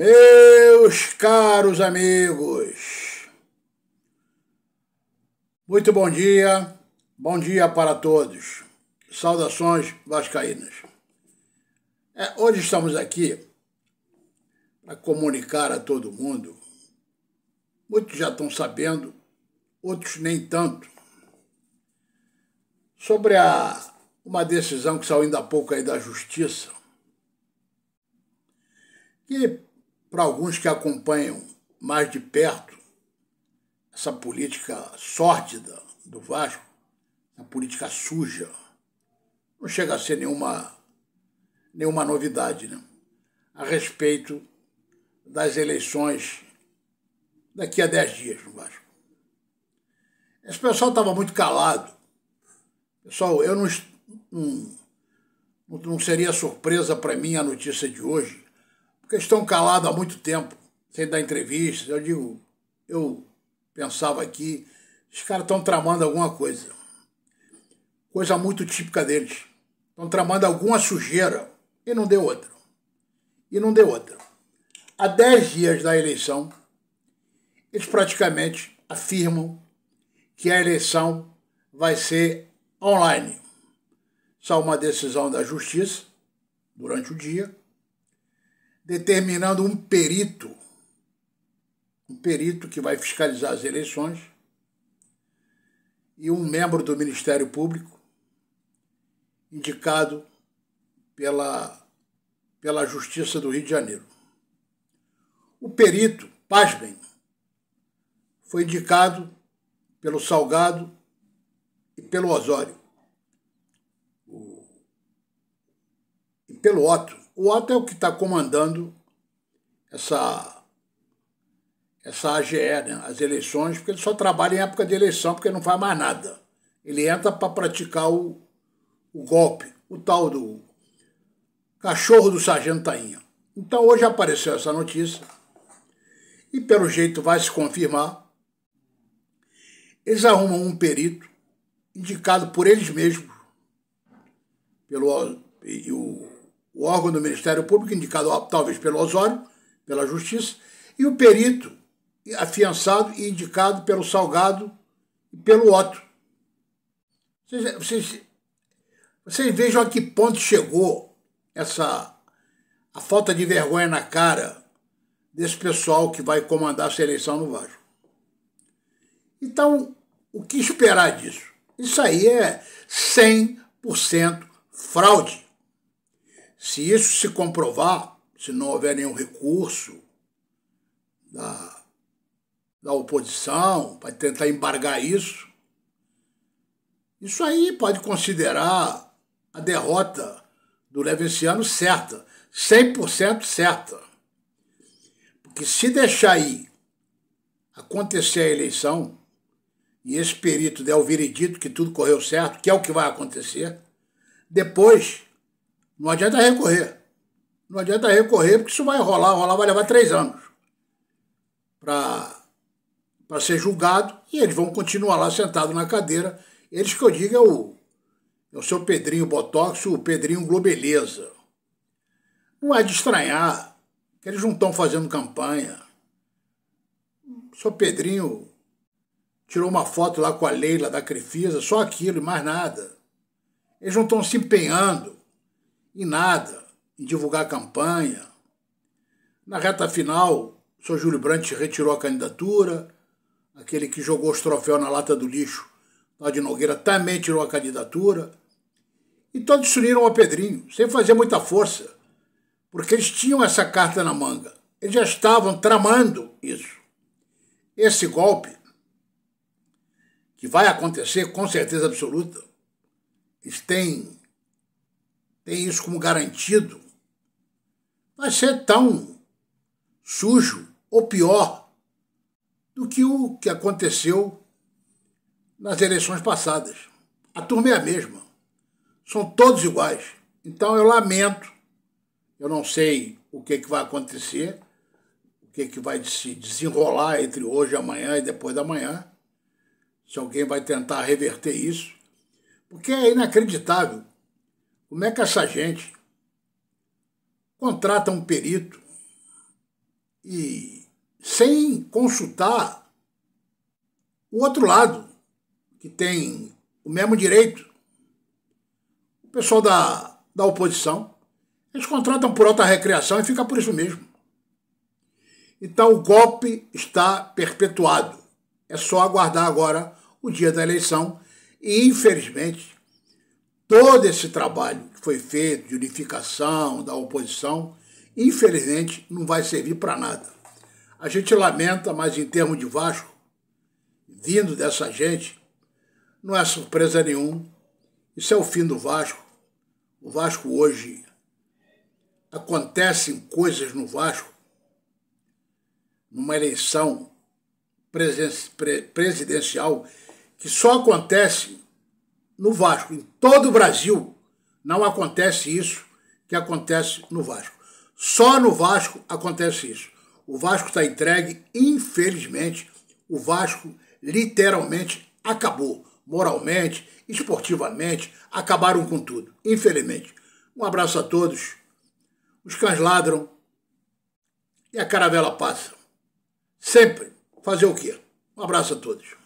Meus caros amigos, muito bom dia, bom dia para todos. Saudações vascaínas. É, hoje estamos aqui para comunicar a todo mundo. Muitos já estão sabendo, outros nem tanto. Sobre a, uma decisão que saiu ainda há pouco aí da Justiça, que para alguns que acompanham mais de perto essa política sórdida do Vasco, a política suja, não chega a ser nenhuma, nenhuma novidade né? a respeito das eleições daqui a 10 dias no Vasco. Esse pessoal estava muito calado. Pessoal, eu não, não, não seria surpresa para mim a notícia de hoje porque estão calados há muito tempo, sem dar entrevistas. Eu digo, eu pensava aqui, os caras estão tramando alguma coisa. Coisa muito típica deles. Estão tramando alguma sujeira e não deu outra. E não deu outra. Há dez dias da eleição, eles praticamente afirmam que a eleição vai ser online. Só uma decisão da justiça durante o dia determinando um perito, um perito que vai fiscalizar as eleições, e um membro do Ministério Público, indicado pela, pela Justiça do Rio de Janeiro. O perito, pasmem, foi indicado pelo Salgado e pelo Osório, e pelo Otto o ato é o que está comandando essa, essa AGE, né? as eleições, porque ele só trabalha em época de eleição, porque não faz mais nada. Ele entra para praticar o, o golpe, o tal do cachorro do sargento Tainha. Então hoje apareceu essa notícia e pelo jeito vai se confirmar. Eles arrumam um perito indicado por eles mesmos, pelo e o o órgão do Ministério Público, indicado talvez pelo Osório, pela Justiça, e o perito, afiançado e indicado pelo Salgado e pelo Otto. Vocês, vocês, vocês vejam a que ponto chegou essa a falta de vergonha na cara desse pessoal que vai comandar a seleção no Vasco. Então, o que esperar disso? Isso aí é 100% fraude. Se isso se comprovar, se não houver nenhum recurso da, da oposição para tentar embargar isso, isso aí pode considerar a derrota do Levenciano certa, 100% certa. Porque se deixar aí acontecer a eleição, e esse perito der o veredito que tudo correu certo, que é o que vai acontecer, depois não adianta recorrer. Não adianta recorrer, porque isso vai rolar, rolar vai levar três anos para ser julgado e eles vão continuar lá sentados na cadeira. Eles que eu digo é o, é o seu Pedrinho Botox, o Pedrinho Globeleza. Não é de estranhar que eles não estão fazendo campanha. O seu Pedrinho tirou uma foto lá com a Leila da Crefisa, só aquilo e mais nada. Eles não estão se empenhando em nada, em divulgar campanha. Na reta final, o senhor Júlio Brandt retirou a candidatura, aquele que jogou os troféus na lata do lixo, lá de Nogueira, também tirou a candidatura. E todos se uniram a Pedrinho, sem fazer muita força, porque eles tinham essa carta na manga. Eles já estavam tramando isso. Esse golpe, que vai acontecer com certeza absoluta, eles têm tem isso como garantido, vai ser tão sujo ou pior do que o que aconteceu nas eleições passadas. A turma é a mesma, são todos iguais. Então eu lamento, eu não sei o que, é que vai acontecer, o que, é que vai se desenrolar entre hoje, amanhã e depois da manhã, se alguém vai tentar reverter isso, porque é inacreditável como é que essa gente contrata um perito e sem consultar o outro lado, que tem o mesmo direito? O pessoal da, da oposição, eles contratam por alta recreação e fica por isso mesmo. Então o golpe está perpetuado. É só aguardar agora o dia da eleição e, infelizmente, todo esse trabalho que foi feito de unificação da oposição, infelizmente, não vai servir para nada. A gente lamenta, mas em termos de Vasco, vindo dessa gente, não é surpresa nenhuma. Isso é o fim do Vasco. O Vasco hoje acontecem coisas no Vasco, numa eleição presidencial, que só acontece no Vasco. Em todo o Brasil não acontece isso que acontece no Vasco. Só no Vasco acontece isso. O Vasco está entregue, infelizmente, o Vasco literalmente acabou. Moralmente, esportivamente, acabaram com tudo, infelizmente. Um abraço a todos. Os cães ladram e a caravela passa. Sempre. Fazer o quê? Um abraço a todos.